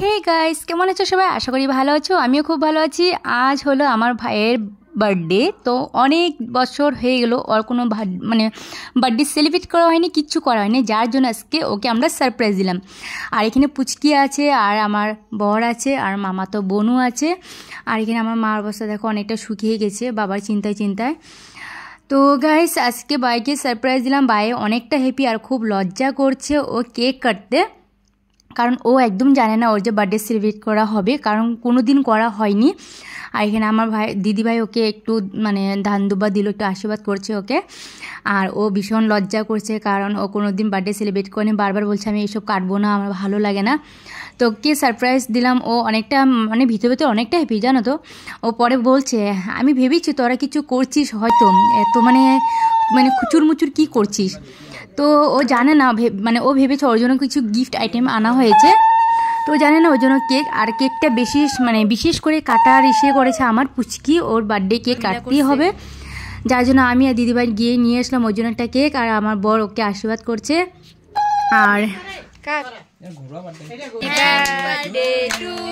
hey guys কেমন আছো সবাই আশা করি ভালো আছো আমিও খুব ভালো আছি আজ হলো আমার ভাইয়ের বার্থডে তো অনেক বছর হয়ে গেলো ওর কোনো মানে বার্থডে সেলিব্রেট করা হয়নি কিচ্ছু করা হয়নি যার জন্য আজকে ওকে আমরা সারপ্রাইজ দিলাম আর এখানে পুচকি আছে আর আমার বর আছে আর মামা তো বোনও আছে আর এখানে আমার মার অবস্থা দেখো অনেকটা শুকিয়ে গেছে বাবার চিন্তায় চিন্তায় তো গাইস আজকে বাইকে সারপ্রাইজ দিলাম বাইরে অনেকটা হ্যাপি আর খুব লজ্জা করছে ও কেক কাটতে কারণ ও একদম জানে না ওর যে বার্থডে সেলিব্রেট করা হবে কারণ কোনো দিন করা হয়নি আর এখানে আমার ভাই দিদিভাই ওকে একটু মানে ধান দুব্বা দিল একটু আশীর্বাদ করছে ওকে আর ও ভীষণ লজ্জা করছে কারণ ও কোনো দিন বার্থডে সেলিব্রেট করে বারবার বলছে আমি এইসব কাটবো না আমার ভালো লাগে না তো ওকে সারপ্রাইজ দিলাম ও অনেকটা মানে ভিতরে ভিতরে অনেকটা হ্যাপি জানো তো ও পরে বলছে আমি ভেবেছি তোরা কিছু করছিস হয়তো এত মানে মানে খুচুর মুচুর কী করছিস তো ও জানে না মানে ও ভেবেছে ওর জন্য কিছু গিফট আইটেম আনা হয়েছে তো জানে না ওই জন্য কেক আর কেকটা বিশেষ মানে বিশেষ করে কাটার ইসে করেছে আমার পুচকি ওর বার্থডে কেক কাটতেই হবে যার জন্য আমি আর দিদিভাই গিয়ে নিয়ে আসলাম ওই জন্য একটা কেক আর আমার বর ওকে আশীর্বাদ করছে আর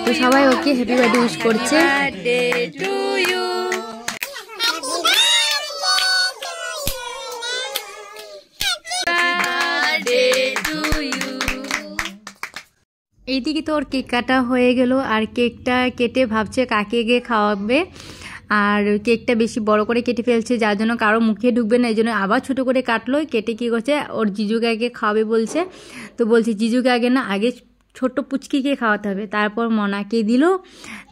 তো সবাই ওকে হ্যাপি বার্থডে উইশ করছে এইদিকে তো ওর কেক কাটা হয়ে গেল আর কেকটা কেটে ভাবছে কাকে গিয়ে খাওয়াবে আর কেকটা বেশি বড় করে কেটে ফেলছে যার জন্য কারো মুখে ঢুকবে না এই জন্য আবার ছোটো করে কাটলো কেটে কী করছে ওর জিজুকে আগে খাওয়াবে বলছে তো বলছে জিজুকে আগে না আগে ছোট্ট পুচকিকে খাওয়াতে হবে তারপর মনাকে দিল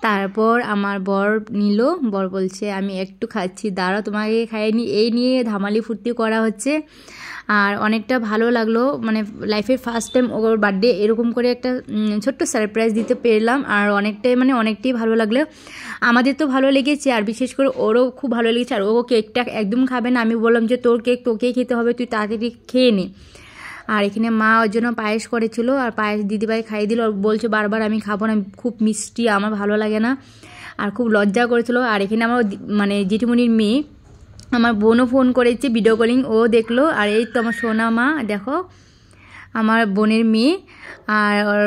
তারপর আমার বর নিল বর বলছে আমি একটু খাচ্ছি দাঁড়া তোমাকে খাইনি এই নিয়ে ধামালি ফুর্তি করা হচ্ছে আর অনেকটা ভালো লাগলো মানে লাইফের ফার্স্ট টাইম ওর বার্থডে এরকম করে একটা ছোট্ট সারপ্রাইজ দিতে পেরলাম আর অনেকটাই মানে অনেকটাই ভালো লাগলো আমাদের তো ভালো লেগেছে আর বিশেষ করে ওরও খুব ভালো লেগেছে আর ও কেকটা একদম খাবে না আমি বললাম যে তোর কেক তোকেই খেতে হবে তুই তাড়াতাড়ি খেয়ে নে আর এখানে মা ওর জন্য পায়েস করেছিল আর পায়েস দিদিভাই খাইয়ে দিল বলছে বারবার আমি খাবো না খুব মিষ্টি আমার ভালো লাগে না আর খুব লজ্জা করেছিল আর এখানে আমার মানে জেঠিমণির মেয়ে আমার বোনও ফোন করেছে ভিডিও কলিং ও দেখলো আর এই তো আমার সোনা মা দেখো আমার বোনের মেয়ে আর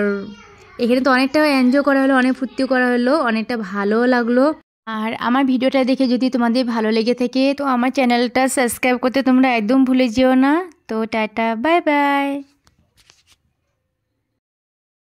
এখানে তো অনেকটা এনজয় করা হলো অনেক ফুর্তি করা হলো অনেকটা ভালো লাগলো আর আমার ভিডিওটা দেখে যদি তোমাদের ভালো লেগে থাকে তো আমার চ্যানেলটা সাবস্ক্রাইব করতে তোমরা একদম ভুলে যেও না तो टाटा बाय बाय